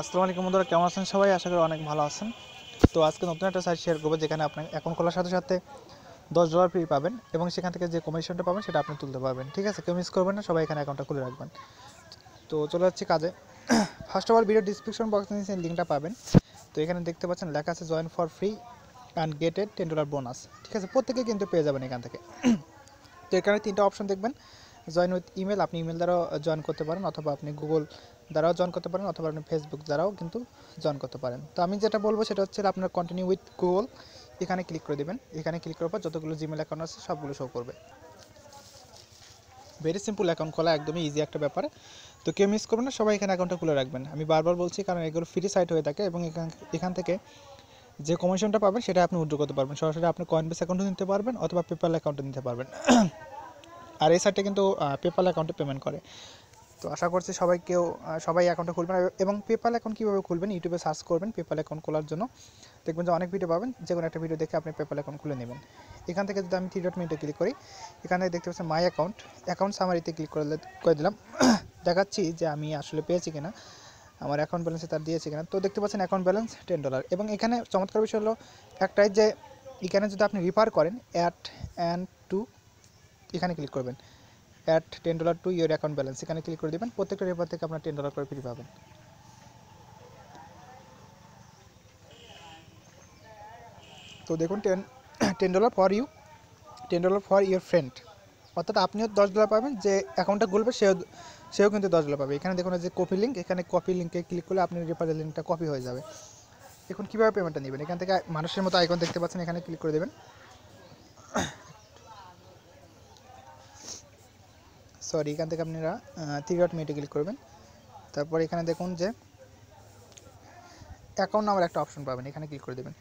আসসালামু আলাইকুম বন্ধুরা কেমন আছেন সবাই আশা করি অনেক ভালো আছেন তো আজকে নতুন একটা সাইট শেয়ার করবো যেখানে আপনি অ্যাকাউন্ট খোলার সাথে সাথে দশ ডলার ফ্রি পাবেন এবং সেখান থেকে যে কমিশনটা পাবেন সেটা আপনি তুলতে পারবেন ঠিক আছে কেউ মিস করবেন না সবাই এখানে অ্যাকাউন্টটা খুলে রাখবেন তো চলে যাচ্ছি কাজে first of all video description বক্সে নিচে লিঙ্কটা পাবেন তো এখানে দেখতে পাচ্ছেন লেখা আছে join for free and get it ten dollar bonus ঠিক আছে প্রত্যেকে কিন্তু পেয়ে যাবেন এখান থেকে তো এখানে তিনটা অপশন দেখবেন জয়েন উইথ ইমেল আপনি ইমেল দ্বারাও জয়েন করতে পারেন অথবা আপনি গুগল দ্বারাও জয়েন করতে পারেন অথবা আপনি ফেসবুক দ্বারাও কিন্তু জয়েন করতে পারেন তো আমি যেটা বলবো সেটা হচ্ছে আপনার কন্টিনিউ উইথ গুগল এখানে ক্লিক করে দেবেন এখানে ক্লিক করার পর যতগুলো জিমেল অ্যাকাউন্ট আছে সবগুলো শো করবে ভেরি সিম্পল অ্যাকাউন্ট খোলা একদমই ইজি একটা ব্যাপার তো কেউ মিস করবেন না সবাই এখানে অ্যাকাউন্টটা খুলে রাখবেন আমি বারবার বলছি কারণ এগুলো ফ্রি সাইট হয়ে থাকে এবং এখান এখান থেকে যে কমিশনটা পাবেন সেটা আপনি উদ্যোগ করতে পারবেন সরাসরি আপনি কয়েনবেস অ্যাকাউন্টও নিতে পারবেন অথবা পেপ্যাল অ্যাকাউন্টও নিতে পারবেন আর এই সাইটে কিন্তু পেপাল অ্যাকাউন্টে পেমেন্ট করে তো আশা করছি সবাই কেউ সবাই অ্যাকাউন্টে খুলবেন এবং পেপাল অ্যাকাউন্ট কীভাবে খুলবেন ইউটিউবে সার্চ করবেন পেপাল অ্যাকাউন্ট খোলার জন্য দেখবেন যে অনেক ভিডিও পাবেন যে কোনো একটা ভিডিও দেখে আপনি পেপাল অ্যাকাউন্ট খুলে নেবেন এখান থেকে যদি আমি থ্রি ডট মিনিটে ক্লিক করি এখানে দেখতে পাচ্ছেন মাই অ্যাকাউন্ট অ্যাকাউন্ট সামারিতে ক্লিক করে করে দিলাম দেখাচ্ছি যে আমি আসলে পেয়েছি কিনা আমার অ্যাকাউন্ট ব্যালেন্সে তার দিয়েছে কিনা তো দেখতে পাচ্ছেন অ্যাকাউন্ট ব্যালেন্স টেন ডলার এবং এখানে চমৎকার বিষয় হলো একটাই যে এখানে যদি আপনি রিফার করেন অ্যাট অ্যান্ড টু এখানে ক্লিক করবেন at ten dollar to your account balance এখানে ক্লিক করে দেবেন প্রত্যেকটা রেফার থেকে আপনার টেন ডলার করে ফ্রি পাবেন তো দেখুন ten ten dollar for you ten dollar for your friend অর্থাৎ আপনিও দশ ডলার পাবেন যে অ্যাকাউন্টটা খুলবে সেও সেও কিন্তু দশ ডলার পাবে এখানে দেখুন যে কপি লিঙ্ক এখানে কপি লিঙ্কে ক্লিক করলে আপনি রেফারেল লিঙ্কটা কপি হয়ে যাবে এখন কীভাবে পেমেন্টটা নেবেন এখান থেকে মানুষের মতো আইকন দেখতে পাচ্ছেন এখানে ক্লিক করে দেবেন সরি এখান থেকে আপনারা থ্রি ডট মেটে ক্লিক করবেন তারপর এখানে দেখুন যে অ্যাকাউন্ট নাম্বার একটা অপশন পাবেন এখানে ক্লিক করে দেবেন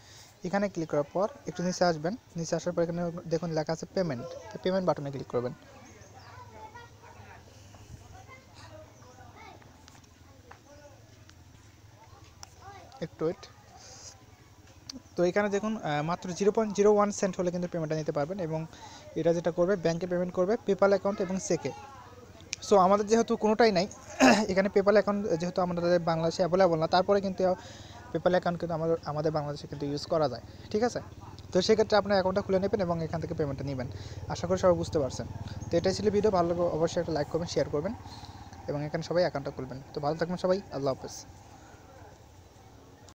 এখানে ক্লিক করার পর একটু নিচে আসবেন নিচে আসার পর এখানে দেখুন লেখা আছে পেমেন্ট পেমেন্ট বাটনে ক্লিক করবেন একটু ওয়েট তো এখানে দেখুন মাত্র zero point zero one cent হলে কিন্তু পেমেন্টটা নিতে পারবেন এবং এটা যেটা করবে ব্যাংকে পেমেন্ট করবে পেপাল অ্যাকাউন্ট এবং চেকে সো আমাদের যেহেতু কোনোটাই নাই এখানে পেপাল অ্যাকাউন্ট যেহেতু আমাদের বাংলাদেশে অ্যাভেলেবল না তারপরে কিন্তু পেপাল অ্যাকাউন্ট কিন্তু আমাদের আমাদের বাংলাদেশে কিন্তু ইউজ করা যায় ঠিক আছে তো সেক্ষেত্রে আপনার অ্যাকাউন্টটা খুলে নেবেন এবং এখান থেকে পেমেন্টটা নেবেন আশা করি সবাই বুঝতে পারছেন তো এটাই ছিল ভিডিও ভালো লাগে অবশ্যই একটা লাইক করবেন শেয়ার করবেন এবং এখানে সবাই অ্যাকাউন্টটা খুলবেন তো ভালো থাকবেন সবাই আল্লাহ হাফেজ